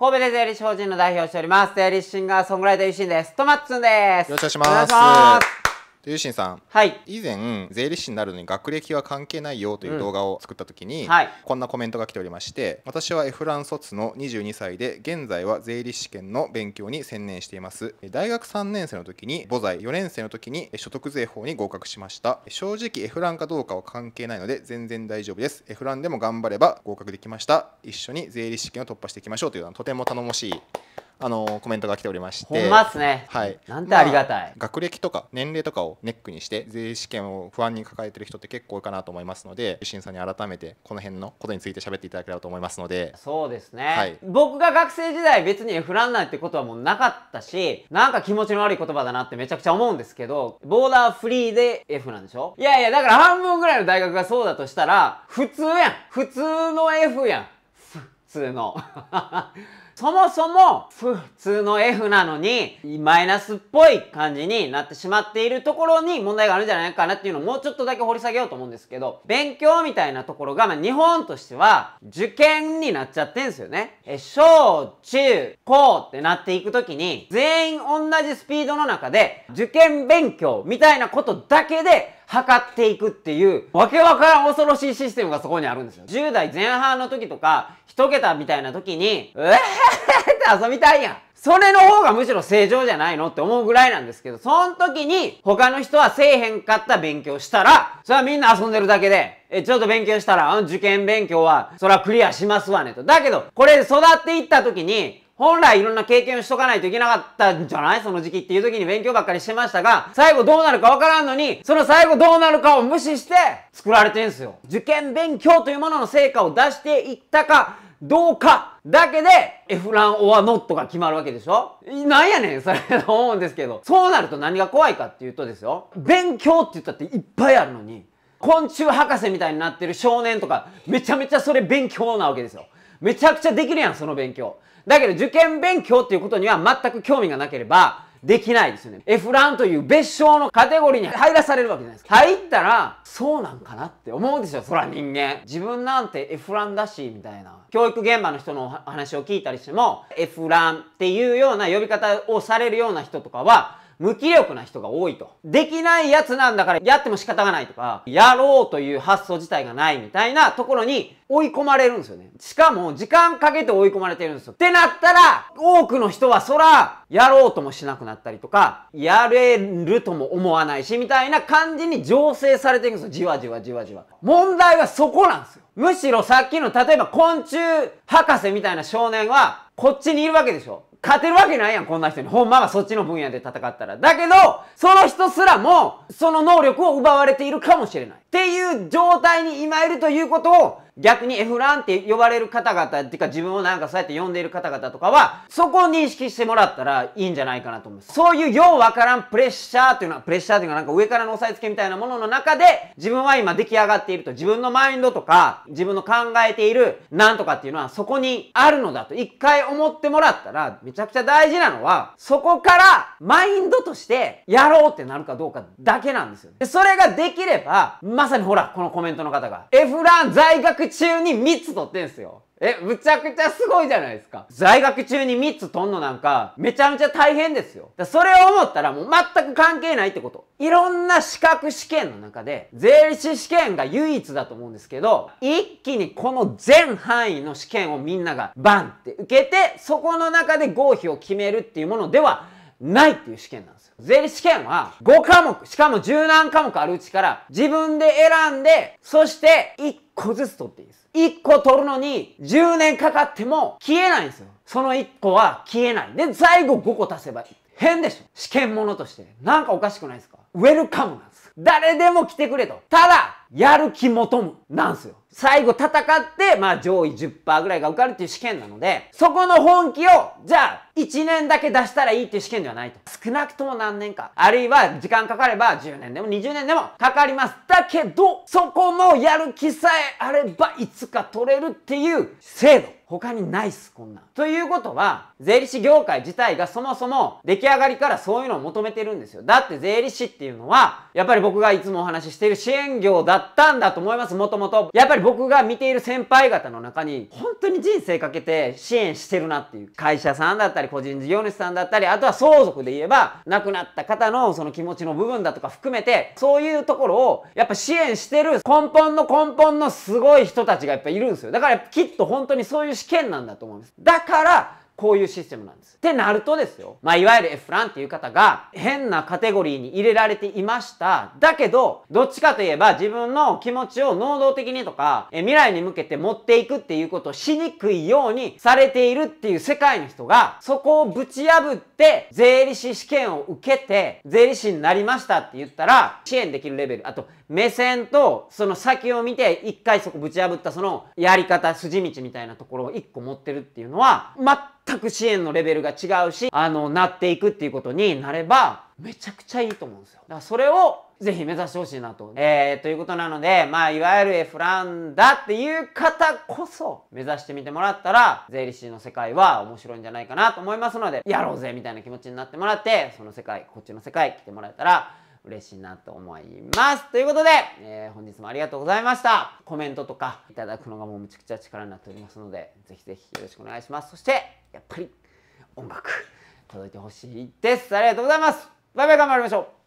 神戸で税理士法人の代表しております。税理士シンガーソングライターゆしです。トマッツンです。よろしくお願いします。というしんさん、はい、以前税理士になるのに学歴は関係ないよという動画を作った時に、うんはい、こんなコメントが来ておりまして私はエフラン卒の22歳で現在は税理士試験の勉強に専念しています大学3年生の時に母財4年生の時に所得税法に合格しました正直エフランかどうかは関係ないので全然大丈夫ですエフランでも頑張れば合格できました一緒に税理士試験を突破していきましょうというのはとても頼もしいあのコメントが来ておりましてほんまっすねはいなんてありがたい、まあ、学歴とか年齢とかをネックにして税試験を不安に抱えてる人って結構多いかなと思いますので審査に改めてこの辺のことについて喋っていただければと思いますのでそうですね、はい、僕が学生時代別にフランなんてことはもうなかったしなんか気持ちの悪い言葉だなってめちゃくちゃ思うんですけどボーダーフリーで F なんでしょいやいやだから半分ぐらいの大学がそうだとしたら普通やん普通の F やん通の。そもそも普通の F なのに、マイナスっぽい感じになってしまっているところに問題があるんじゃないかなっていうのをもうちょっとだけ掘り下げようと思うんですけど、勉強みたいなところが、まあ、日本としては受験になっちゃってんですよね。え、小、中、高ってなっていくときに、全員同じスピードの中で、受験勉強みたいなことだけで、測っていくっていう、わけわからん恐ろしいシステムがそこにあるんですよ。10代前半の時とか、1桁みたいな時に、うえーって遊びたいやん。それの方がむしろ正常じゃないのって思うぐらいなんですけど、その時に他の人はせえへんかった勉強したら、それはみんな遊んでるだけで、え、ちょっと勉強したら、受験勉強は、それはクリアしますわねと。だけど、これ育っていった時に、本来いろんな経験をしとかないといけなかったんじゃないその時期っていう時に勉強ばっかりしてましたが、最後どうなるかわからんのに、その最後どうなるかを無視して作られてんすよ。受験勉強というものの成果を出していったか、どうかだけで F ランオアノットが決まるわけでしょなんやねんそれと思うんですけど。そうなると何が怖いかっていうとですよ。勉強って言ったっていっぱいあるのに、昆虫博士みたいになってる少年とか、めちゃめちゃそれ勉強なわけですよ。めちゃくちゃできるやん、その勉強。だけど受験勉強っていうことには全く興味がなければ、できないですよね。F ランという別称のカテゴリーに入らされるわけじゃないですか。入ったら、そうなんかなって思うでしょ、そら人間。自分なんて F ランだし、みたいな。教育現場の人の話を聞いたりしても、F ランっていうような呼び方をされるような人とかは、無気力な人が多いと。できないやつなんだからやっても仕方がないとか、やろうという発想自体がないみたいなところに追い込まれるんですよね。しかも時間かけて追い込まれてるんですよ。ってなったら、多くの人はそら、やろうともしなくなったりとか、やれるとも思わないし、みたいな感じに醸成されていくんですよ。じわじわじわじわ。問題はそこなんですよ。むしろさっきの例えば昆虫博士みたいな少年は、こっちにいるわけでしょ。勝てるわけないやん、こんな人に。ほんまはそっちの分野で戦ったら。だけど、その人すらも、その能力を奪われているかもしれない。っていう状態に今いるということを、逆にエフランって呼ばれる方々っていうか自分をなんかそうやって呼んでいる方々とかはそこを認識してもらったらいいんじゃないかなと思いますそういうようわからんプレッシャーというのはプレッシャーというかなんか上からの押さえつけみたいなものの中で自分は今出来上がっていると自分のマインドとか自分の考えているなんとかっていうのはそこにあるのだと一回思ってもらったらめちゃくちゃ大事なのはそこからマインドとしてやろうってなるかどうかだけなんですよね。それができればまさにほらこのコメントの方が F ラン在学中に3つ取ってんすよ。え、むちゃくちゃすごいじゃないですか。在学中に3つ取んのなんか、めちゃめちゃ大変ですよ。だそれを思ったらもう全く関係ないってこと。いろんな資格試験の中で、税理士試験が唯一だと思うんですけど、一気にこの全範囲の試験をみんながバンって受けて、そこの中で合否を決めるっていうものでは、ないっていう試験なんですよ。税理士試験は5科目、しかも十何科目あるうちから自分で選んで、そして1個ずつ取っていいです。1個取るのに10年かかっても消えないんですよ。その1個は消えない。で、最後5個足せばいい。変でしょ試験ものとして。なんかおかしくないですかウェルカムな誰でも来てくれと。ただ、やる気求む。なんすよ。最後戦って、まあ上位10%ぐらいが受かるっていう試験なので、そこの本気を、じゃあ、1年だけ出したらいいっていう試験ではないと。少なくとも何年か。あるいは時間かかれば10年でも20年でもかかります。だけど、そこのやる気さえあればいつか取れるっていう制度。他にないっす、こんなん。ということは、税理士業界自体がそもそも出来上がりからそういうのを求めてるんですよ。だって税理士っていうのは、やっぱり僕がいつもお話ししている支援業だったんだと思います、もともと。やっぱり僕が見ている先輩方の中に、本当に人生かけて支援してるなっていう。会社さんだったり、個人事業主さんだったり、あとは相続で言えば、亡くなった方のその気持ちの部分だとか含めて、そういうところを、やっぱ支援してる根本の根本のすごい人たちがやっぱいるんですよ。だからきっと本当にそういう試験なんだと思います。だから、こういうシステムなんです。ってなるとですよ。まあ、いわゆる F ランっていう方が変なカテゴリーに入れられていました。だけど、どっちかといえば自分の気持ちを能動的にとか、え未来に向けて持っていくっていうことをしにくいようにされているっていう世界の人が、そこをぶち破って税理士試験を受けて、税理士になりましたって言ったら、支援できるレベル、あと目線とその先を見て一回そこぶち破ったそのやり方、筋道みたいなところを一個持ってるっていうのは、全全く支援のレベルが違うし、あの、なっていくっていうことになれば、めちゃくちゃいいと思うんですよ。だからそれをぜひ目指してほしいなと。えー、ということなので、まあ、いわゆる F ランだっていう方こそ目指してみてもらったら、税理士の世界は面白いんじゃないかなと思いますので、やろうぜみたいな気持ちになってもらって、その世界、こっちの世界来てもらえたら、嬉しいなと思います。ということで、えー、本日もありがとうございました。コメントとかいただくのがもうむちゃくちゃ力になっておりますので、ぜひぜひよろしくお願いします。そして、やっぱり音楽届いてほしいです。ありがとうございます。バイバイ頑張りましょう。